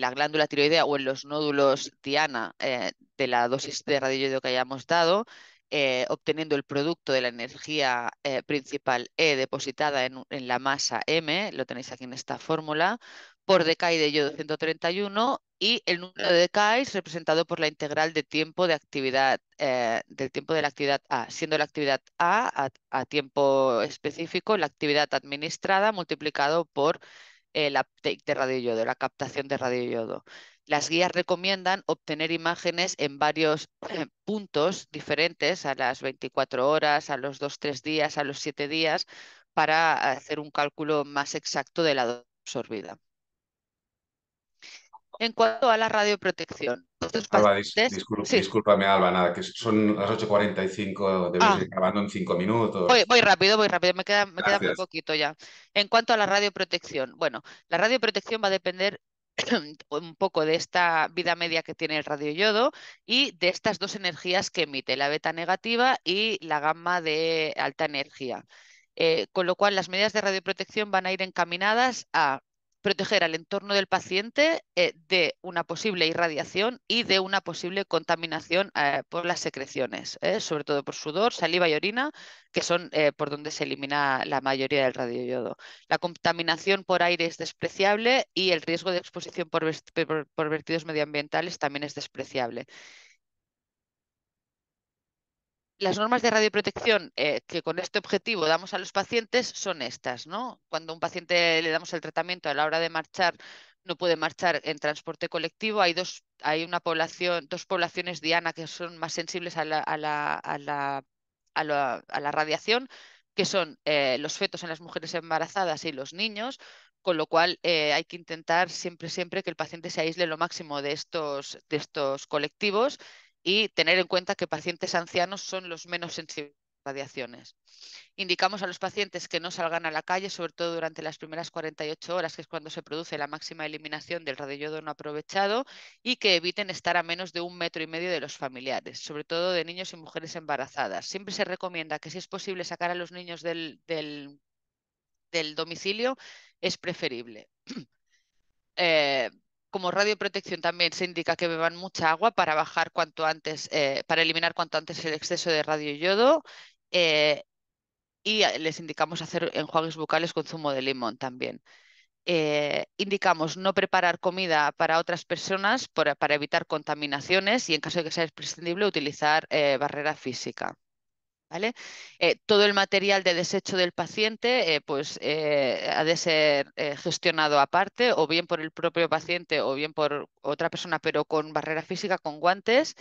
la glándula tiroidea o en los nódulos diana de la dosis de radioido que hayamos dado eh, obteniendo el producto de la energía eh, principal E depositada en, la masa M, lo tenéis aquí en esta fórmula, por decay de yodo 131 y el número de decays representado por la integral de tiempo de actividad, eh, del tiempo de la actividad A, siendo la actividad A a, tiempo específico la actividad administrada multiplicado por uptake de radioyodo, la captación de radioyodo. Las guías recomiendan obtener imágenes en varios puntos diferentes, a las 24 horas, a los 2-3 días, a los 7 días, para hacer un cálculo más exacto de la absorbida. En cuanto a la radioprotección, Discúlpame, Alba, nada, que son las 8.45, debes ir grabando en 5 minutos. Voy, rápido, voy rápido, me queda, queda muy poquito ya. En cuanto a la radioprotección, bueno, la radioprotección va a depender un poco de esta vida media que tiene el radio yodo y de estas dos energías que emite, la beta negativa y la gamma de alta energía. Eh, con lo cual, las medidas de radioprotección van a ir encaminadas a proteger al entorno del paciente eh, de una posible irradiación y de una posible contaminación eh, por las secreciones, eh, sobre todo por sudor, saliva y orina, que son por donde se elimina la mayoría del radioyodo. La contaminación por aire es despreciable y el riesgo de exposición por vertidos medioambientales también es despreciable las normas de radioprotección eh, que con este objetivo damos a los pacientes son estas, ¿no? Cuando a un paciente le damos el tratamiento a la hora de marchar, no puede marchar en transporte colectivo. Hay dos, hay una población, dos poblaciones diana que son más sensibles a la, radiación, que son eh, los fetos en las mujeres embarazadas y los niños, con lo cual eh, hay que intentar siempre, siempre que el paciente se aísle lo máximo de estos, de estos colectivos y tener en cuenta que pacientes ancianos son los menos sensibles a radiaciones. Indicamos a los pacientes que no salgan a la calle, sobre todo durante las primeras 48 horas, que es cuando se produce la máxima eliminación del radioyodo no aprovechado, y que eviten estar a menos de un metro y medio de los familiares, sobre todo de niños y mujeres embarazadas. Siempre se recomienda que si es posible sacar a los niños del, domicilio, es preferible. Eh, como radioprotección también se indica que beban mucha agua para bajar cuanto antes, eh, para eliminar cuanto antes el exceso de radioyodo. yodo eh, y les indicamos hacer enjuagues bucales con zumo de limón también. Eh, indicamos no preparar comida para otras personas para evitar contaminaciones y en caso de que sea imprescindible utilizar barrera física. Eh, todo el material de desecho del paciente eh, pues, eh, ha de ser gestionado aparte, o bien por el propio paciente o bien por otra persona, pero con barrera física, con guantes.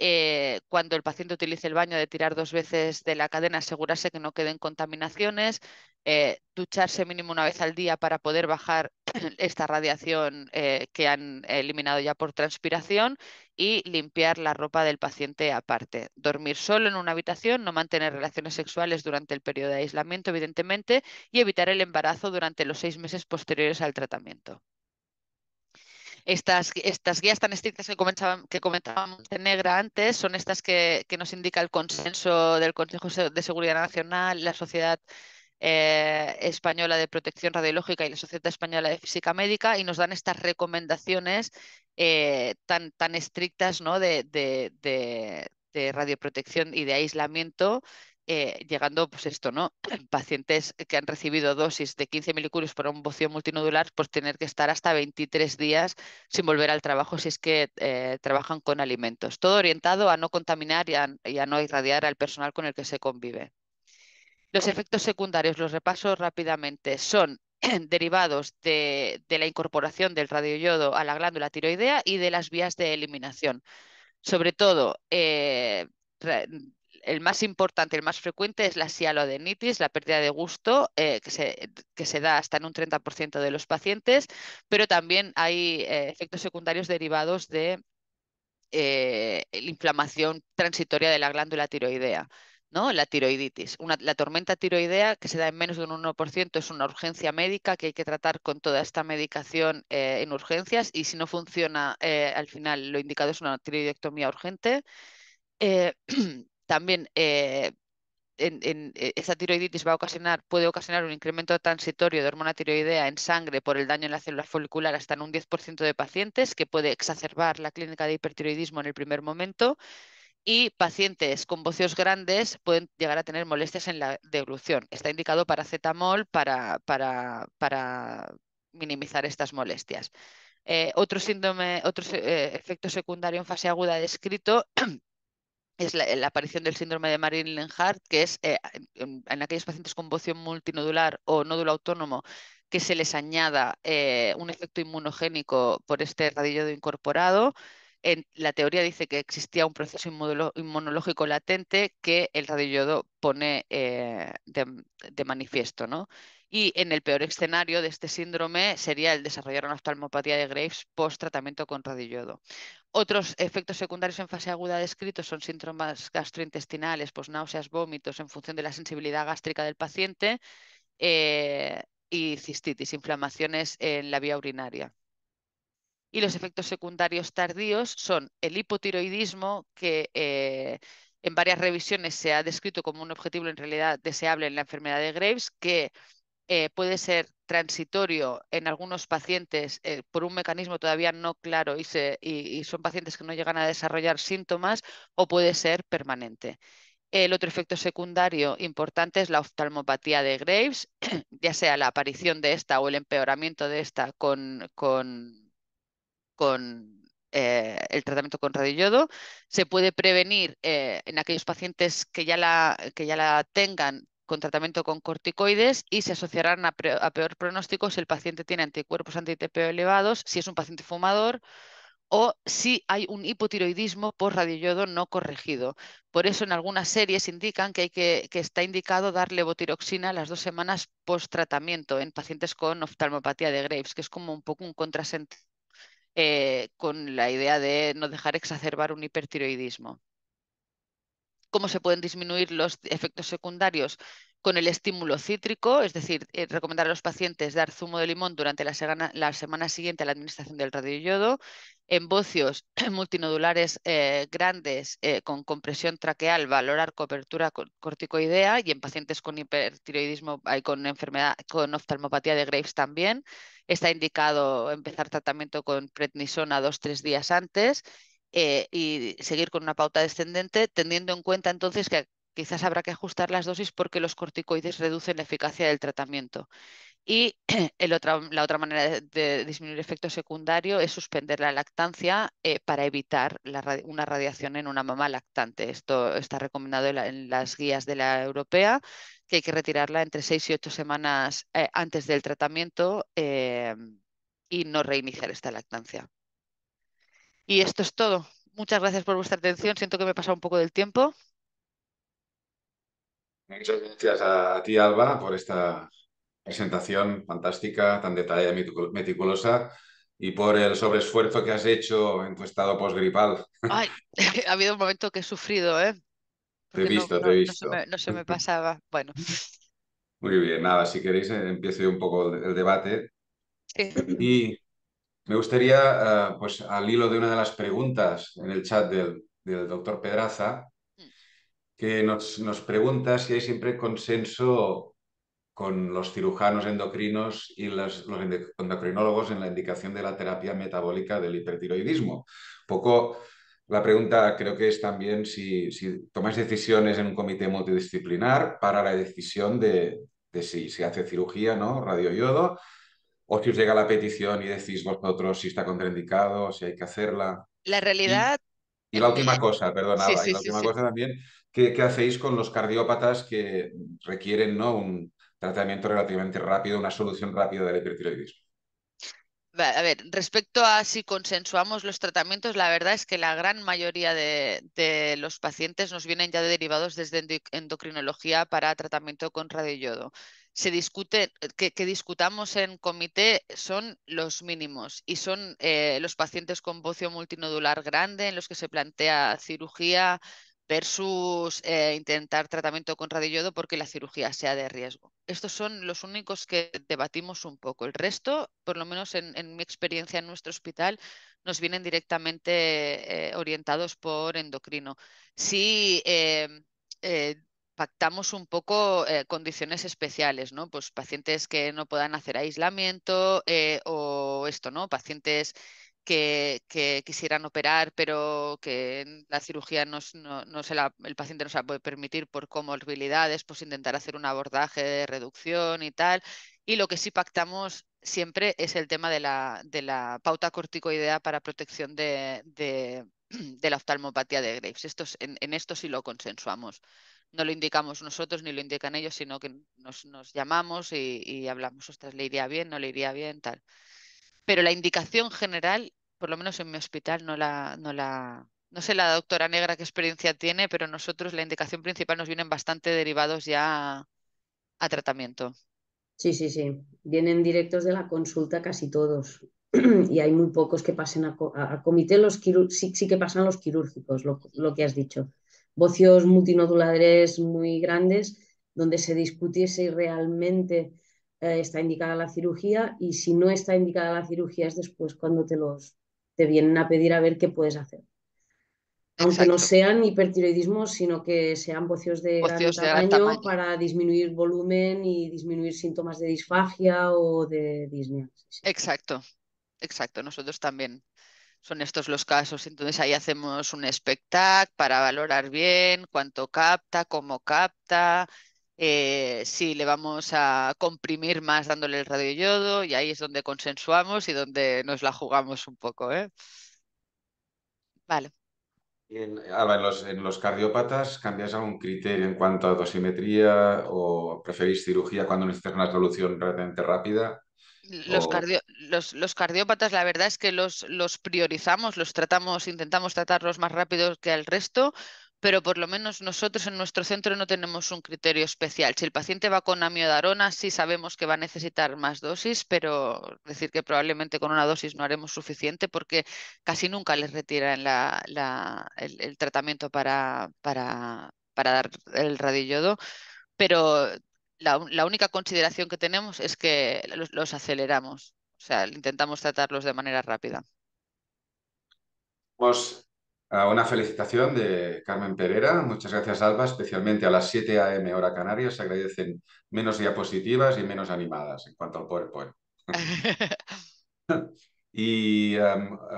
Eh, cuando el paciente utilice el baño, de tirar dos veces de la cadena, asegurarse que no queden contaminaciones, eh, ducharse mínimo una vez al día para poder bajar esta radiación eh, que han eliminado ya por transpiración y limpiar la ropa del paciente aparte. Dormir solo en una habitación, no mantener relaciones sexuales durante el periodo de aislamiento, evidentemente, y evitar el embarazo durante los seis meses posteriores al tratamiento. Estas, estas guías tan estrictas que, que comentaba negra antes son estas que, nos indica el consenso del Consejo de Seguridad Nacional, la Sociedad eh, Española de Protección Radiológica y la Sociedad Española de Física Médica y nos dan estas recomendaciones eh, tan, tan estrictas ¿no? de radioprotección y de aislamiento eh, llegando, pues esto, ¿no? Pacientes que han recibido dosis de 15 milicurios por un bocio multinodular, pues tener que estar hasta 23 días sin volver al trabajo si es que eh, trabajan con alimentos. Todo orientado a no contaminar y a, no irradiar al personal con el que se convive. Los efectos secundarios, los repaso rápidamente, son derivados de, la incorporación del radioyodo a la glándula tiroidea y de las vías de eliminación. Sobre todo, eh, el más importante, el más frecuente es la sialoadenitis, la pérdida de gusto, eh, que, se, que, se, da hasta en un 30% de los pacientes, pero también hay eh, efectos secundarios derivados de eh, la inflamación transitoria de la glándula tiroidea. ¿no? La tiroiditis. la tormenta tiroidea, que se da en menos de un 1%, es una urgencia médica que hay que tratar con toda esta medicación en urgencias y si no funciona, al final lo indicado es una tiroidectomía urgente. también eh, en, eh, esa tiroiditis va a ocasionar, puede ocasionar un incremento transitorio de hormona tiroidea en sangre por el daño en la célula folicular hasta en un 10% de pacientes, que puede exacerbar la clínica de hipertiroidismo en el primer momento. Y pacientes con bocios grandes pueden llegar a tener molestias en la deglución. Está indicado para, para, para minimizar estas molestias. Eh, otro síndrome, otro efecto secundario en fase aguda descrito es eh, la, aparición del síndrome de Marilyn Hart, que es eh, en, aquellos pacientes con voción multinodular o nódulo autónomo que se les añada eh, un efecto inmunogénico por este radiodo incorporado. En, la teoría dice que existía un proceso inmunológico latente que el radioyodo pone de, de, manifiesto. ¿no? Y en el peor escenario de este síndrome sería el desarrollar una oftalmopatía de Graves post tratamiento con radioyodo. Otros efectos secundarios en fase aguda descritos son síntomas gastrointestinales, pues náuseas, vómitos en función de la sensibilidad gástrica del paciente eh, y cistitis, inflamaciones en la vía urinaria. Y los efectos secundarios tardíos son el hipotiroidismo, que eh, en varias revisiones se ha descrito como un objetivo en realidad deseable en la enfermedad de Graves, que eh, puede ser transitorio en algunos pacientes eh, por un mecanismo todavía no claro y, son pacientes que no llegan a desarrollar síntomas o puede ser permanente. El otro efecto secundario importante es la oftalmopatía de Graves, ya sea la aparición de esta o el empeoramiento de esta con, con, con eh, el tratamiento con radioyodo. Se puede prevenir en aquellos pacientes que ya la, que ya la tengan con tratamiento con corticoides y se asociarán a, peor pronóstico si el paciente tiene anticuerpos anti-TPO elevados, si es un paciente fumador o si hay un hipotiroidismo por radioyodo no corregido. Por eso en algunas series indican que, está indicado dar levotiroxina las dos semanas post-tratamiento en pacientes con oftalmopatía de Graves, que es como un poco un contrasentido eh, con la idea de no dejar exacerbar un hipertiroidismo cómo se pueden disminuir los efectos secundarios con el estímulo cítrico, es decir, eh, recomendar a los pacientes dar zumo de limón durante la, semana siguiente a la administración del radioyodo, en bocios multinodulares eh, grandes eh, con compresión traqueal, valorar cobertura corticoidea y en pacientes con hipertiroidismo y con enfermedad con oftalmopatía de Graves también. Está indicado empezar tratamiento con prednisona dos, tres días antes eh, y seguir con una pauta descendente, teniendo en cuenta entonces que quizás habrá que ajustar las dosis porque los corticoides reducen la eficacia del tratamiento. Y la otra manera de, disminuir disminuir efecto secundario es suspender la lactancia eh, para evitar una radiación en una mamá lactante. Esto está recomendado en, las guías de la europea, que hay que retirarla entre 6 y 8 semanas eh, antes del tratamiento y no reiniciar esta lactancia. Y esto es todo. Muchas gracias por vuestra atención. Siento que me he pasado un poco del tiempo. Muchas gracias a ti, Alba, por esta presentación fantástica, tan detallada y meticulosa, y por el sobreesfuerzo que has hecho en tu estado posgripal. ha habido un momento que he sufrido, ¿eh? te he visto, te he visto. No se, me, pasaba. Bueno. Muy bien, nada, si queréis, eh, empiezo yo un poco el debate. Sí. Y me gustaría, eh, pues al hilo de una de las preguntas en el chat del, doctor Pedraza, mm. que nos, pregunta si hay siempre consenso con los cirujanos endocrinos y los, endocrinólogos en la indicación de la terapia metabólica del hipertiroidismo. Poco la pregunta creo que es también si, si tomáis decisiones en un comité multidisciplinar para la decisión de, si se hace cirugía, ¿no? yodo, o si os llega la petición y decís vosotros si está contraindicado, si hay que hacerla. La realidad. Y, la última cosa, perdonad, la última cosa también, ¿qué, hacéis con los cardiópatas que requieren ¿no? un tratamiento relativamente rápido, una solución rápida del hipertiroidismo? A ver, respecto a si consensuamos los tratamientos, la verdad es que la gran mayoría de, los pacientes nos vienen ya derivados desde endocrinología para tratamiento con radioyodo se discute, eh, que, discutamos en comité son los mínimos y son eh, los pacientes con bocio multinodular grande en los que se plantea cirugía versus eh, intentar tratamiento con radiodo porque la cirugía sea de riesgo. Estos son los únicos que debatimos un poco. El resto, por lo menos en, mi experiencia en nuestro hospital, nos vienen directamente orientados por endocrino. sí em, pactamos un poco eh, condiciones especiales, ¿no? Pues pacientes que no puedan hacer aislamiento eh, o esto, ¿no? Pacientes que, quisieran operar, pero que la cirugía no, se la, el paciente no se la puede permitir por comorbilidades, pues intentar hacer un abordaje de reducción y tal. Y lo que sí pactamos siempre es el tema de la, de la pauta corticoidea para protección de, la oftalmopatía de Graves. Esto, en, en esto sí lo consensuamos no lo indicamos nosotros ni lo indican ellos, sino que nos, llamamos y, hablamos, ostras, le iría bien, no le iría bien, tal. Pero la indicación general, por lo menos en mi hospital, no la, no la, no sé la doctora negra qué experiencia tiene, pero nosotros la indicación principal nos vienen bastante derivados ya a, tratamiento. Sí, sí, sí. Vienen directos de la consulta casi todos. y hay muy pocos que pasen a, a, comité, los sí, que pasan los quirúrgicos, lo que has dicho vocios multinoduladores muy grandes, donde se discutiese si realmente eh, está indicada la cirugía y si no está indicada la cirugía es después cuando te los te vienen a pedir a ver qué puedes hacer. Aunque no sean hipertiroidismos, sino que sean vocios de, cada para disminuir volumen y disminuir síntomas de disfagia o de disnea. Exacto. Exacto, nosotros también son estos los casos. Entonces ahí hacemos un espectáculo para valorar bien cuánto capta, cómo capta, eh, si le vamos a comprimir más dándole el yodo y ahí es donde consensuamos y donde nos la jugamos un poco. ¿eh? Vale. En, los, en los cardiópatas, ¿cambias algún criterio en cuanto a dosimetría o preferís cirugía cuando necesitas una solución relativamente rápida? Los, los, cardiópatas, la verdad es que los, los priorizamos, los tratamos, intentamos tratarlos más rápido que al resto, pero por lo menos nosotros en nuestro centro no tenemos un criterio especial. Si el paciente va con amiodarona, sí sabemos que va a necesitar más dosis, pero decir que probablemente con una dosis no haremos suficiente porque casi nunca les retiran el, tratamiento para, para, para dar el radioyodo pero la, única consideración que tenemos es que los, aceleramos, o sea, intentamos tratarlos de manera rápida. Pues ah, una felicitación de Carmen Pereira. Muchas gracias, Alba. Especialmente a las 7 a.m. hora Canarias se agradecen menos diapositivas y menos animadas en cuanto al PowerPoint. y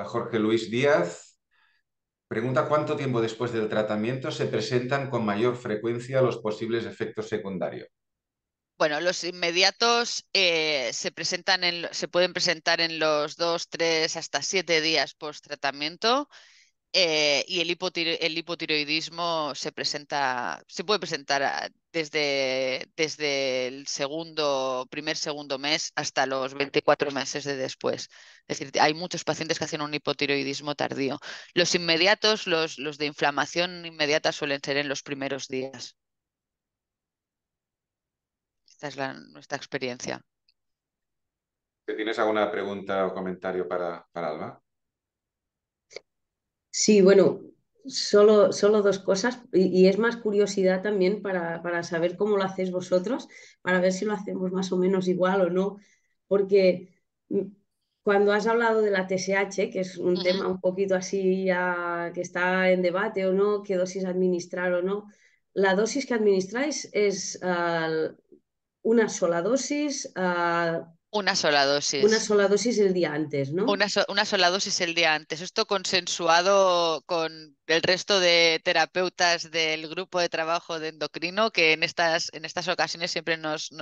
Jorge Luis Díaz pregunta cuánto tiempo después del tratamiento se presentan con mayor frecuencia los posibles efectos secundarios. Bueno, los inmediatos eh, se, presentan se pueden presentar en los dos, tres hasta siete días post tratamiento eh, y el, hipotiroidismo se, presenta, se puede presentar ah, desde, desde el segundo, primer, segundo mes hasta los 24 meses de después. Es decir, hay muchos pacientes que hacen un hipotiroidismo tardío. Los inmediatos, los de inflamación inmediata suelen ser en los primeros días. Esta es la, nuestra experiencia. ¿Tienes alguna pregunta o comentario para, para Alba? Sí, bueno, solo, solo dos cosas y, es más curiosidad también para, para saber cómo lo hacéis vosotros, para ver si lo hacemos más o menos igual o no, porque mm, cuando has hablado de la TSH, que es un tema un poquito así ya que está en debate o no, qué dosis administrar o no, la dosis que administráis es al una sola dosis. Ah, una sola dosis. Una sola dosis el día antes, ¿no? Una, sola dosis el día antes. Esto consensuado con el resto de terapeutas del grupo de trabajo de endocrino, que en estas, en estas ocasiones siempre nos,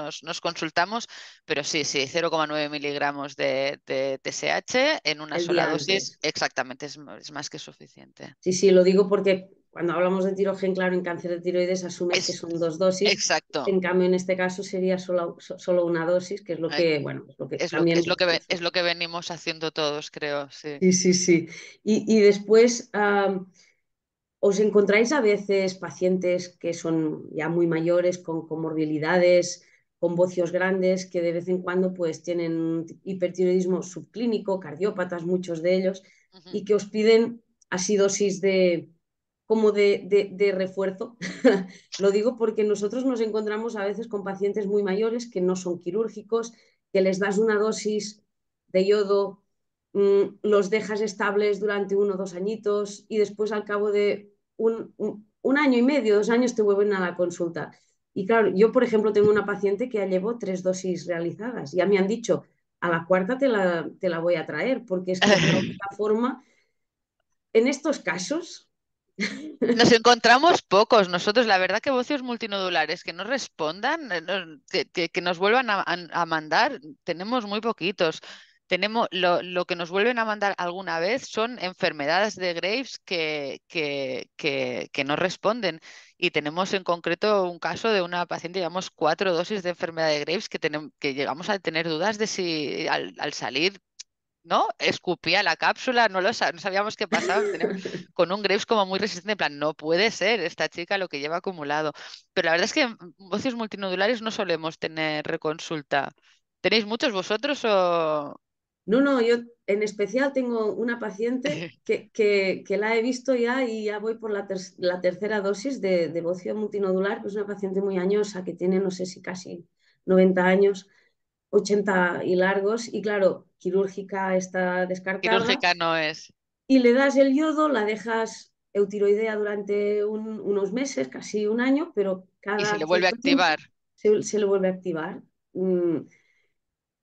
consultamos, pero sí, sí, 0,9 miligramos de, TSH en una sola dosis, exactamente, es, es más que suficiente. Sí, sí, lo digo porque cuando hablamos de tirogen, claro, en cáncer de tiroides asume que son dos dosis. Exacto. En cambio, en este caso sería solo, solo una dosis, que es lo eh, que, bueno, lo que también... es, que, es lo que venimos haciendo todos, creo, sí. Sí, sí, sí. Y, después, ¿os encontráis a veces pacientes que son ya muy mayores, con comorbilidades, con bocios grandes, que de vez en cuando pues tienen hipertiroidismo subclínico, cardiópatas, muchos de ellos, y que os piden así dosis de como de, refuerzo. Lo digo porque nosotros nos encontramos a veces con pacientes muy mayores que no son quirúrgicos, que les das una dosis de yodo, mm, los dejas estables durante uno o dos añitos y después al cabo de un, un, año y medio, dos años te vuelven a la consulta. Y claro, yo por ejemplo tengo una paciente que ya llevo tres dosis realizadas. Ya me han dicho, a la cuarta te la, te la voy a traer porque es que de otra forma, en estos casos nos encontramos pocos. Nosotros, la verdad que vocios multinodulares que no respondan, eh, que, nos vuelvan a, mandar, tenemos muy poquitos. Tenemos lo, que nos vuelven a mandar alguna vez son enfermedades de Graves que, que, no responden. Y tenemos en concreto un caso de una paciente, llevamos cuatro dosis de enfermedad de Graves que, tenemos, que llegamos a tener dudas de si al salir ¿no? Escupía la cápsula, no lo sabíamos qué pasaba con un Graves como muy resistente, en plan, no puede ser esta chica lo que lleva acumulado. Pero la verdad es que en voces multinodulares no solemos tener reconsulta. ¿Tenéis muchos vosotros o...? No, no, yo en especial tengo una paciente que, que, la he visto ya y ya voy por la, la tercera dosis de, de multinodular, que es una paciente muy añosa, que tiene no sé si casi 90 años 80 y largos, y claro, quirúrgica está descartada. Quirúrgica no es. Y le das el yodo, la dejas eutiroidea durante unos meses, casi un año, pero cada... Y se le vuelve a activar. Se, le vuelve a activar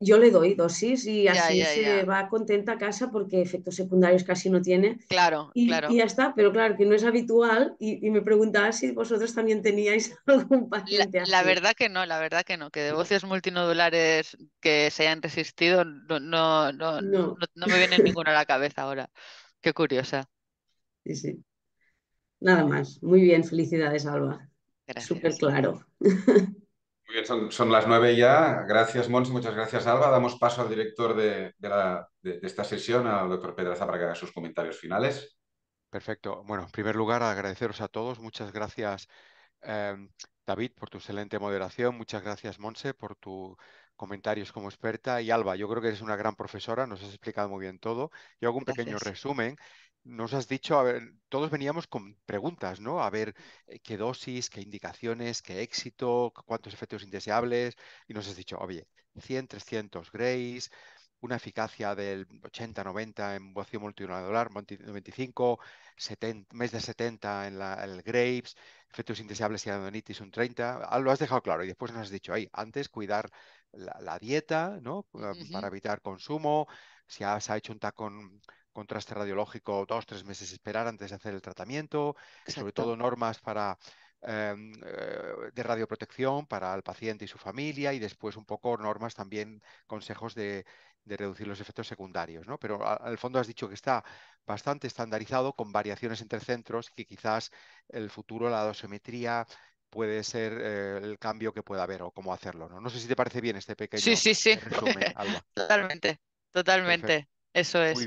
yo le doy dosis y así se va contenta a casa porque efectos secundarios casi no tiene. Claro, claro. Y ya está, pero claro, que no es habitual y, me preguntaba si vosotros también teníais algún paciente la, así. La verdad que no, la verdad que no, que de voces multinodulares que se hayan resistido no, no, me viene ninguna a la cabeza ahora. Qué curiosa. Sí, sí. Nada más. Muy bien, felicidades, Alba. Súper claro. bien, son, las nueve ya. Gracias, Monse. muchas gracias, Alba. Damos paso al director de, esta sesión, al doctor Pedraza, para que haga sus comentarios finales. Perfecto. Bueno, en primer lugar, agradeceros a todos. Muchas gracias, eh, David, por tu excelente moderación. Muchas gracias, Monse, por tus comentarios como experta. Y Alba, yo creo que eres una gran profesora, nos has explicado muy bien todo. Yo hago un pequeño resumen nos has dicho, a ver, todos veníamos con preguntas, ¿no? A ver, eh, qué dosis, qué indicaciones, qué éxito, cuántos efectos indeseables, y nos has dicho, oye, 100, 300 grays, una eficacia del 80-90 en vacío dólar 95, mes de 70 en, el grapes efectos indeseables y adonitis un 30. Ah, lo has dejado claro y después nos has dicho, ahí, antes cuidar la, dieta, ¿no? Para evitar consumo, si has hecho un tacón contraste radiológico dos, tres meses esperar antes de hacer el tratamiento, sobre todo normas para em, eh, de radioprotección para el paciente y su familia y después un poco normas también, consejos de, reducir los efectos secundarios, ¿no? Pero al fondo has dicho que está bastante estandarizado con variaciones entre centros que quizás el futuro, la dosimetría, puede ser eh, el cambio que pueda haber o cómo hacerlo, ¿no? sé si te parece bien este pequeño sí, sí, sí. resumen. Totalmente, totalmente. Eso es.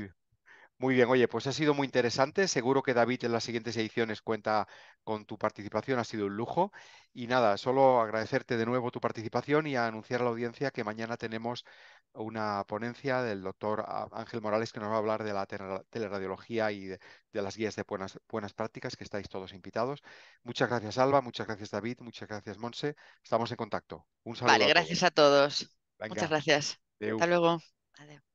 Muy bien, oye, pues ha sido muy interesante. Seguro que David en las siguientes ediciones cuenta con tu participación. Ha sido un lujo. Y nada, solo agradecerte de nuevo tu participación y anunciar a la audiencia que mañana tenemos una ponencia del doctor Ángel Morales que nos va a hablar de la teleradiología y de, las guías de buenas, buenas prácticas, que estáis todos invitados. Muchas gracias, Alba. Muchas gracias, David. Muchas gracias, Monse. Estamos en contacto. Un saludo. Vale, gracias a todos. Muchas gracias. Hasta luego. Adiós.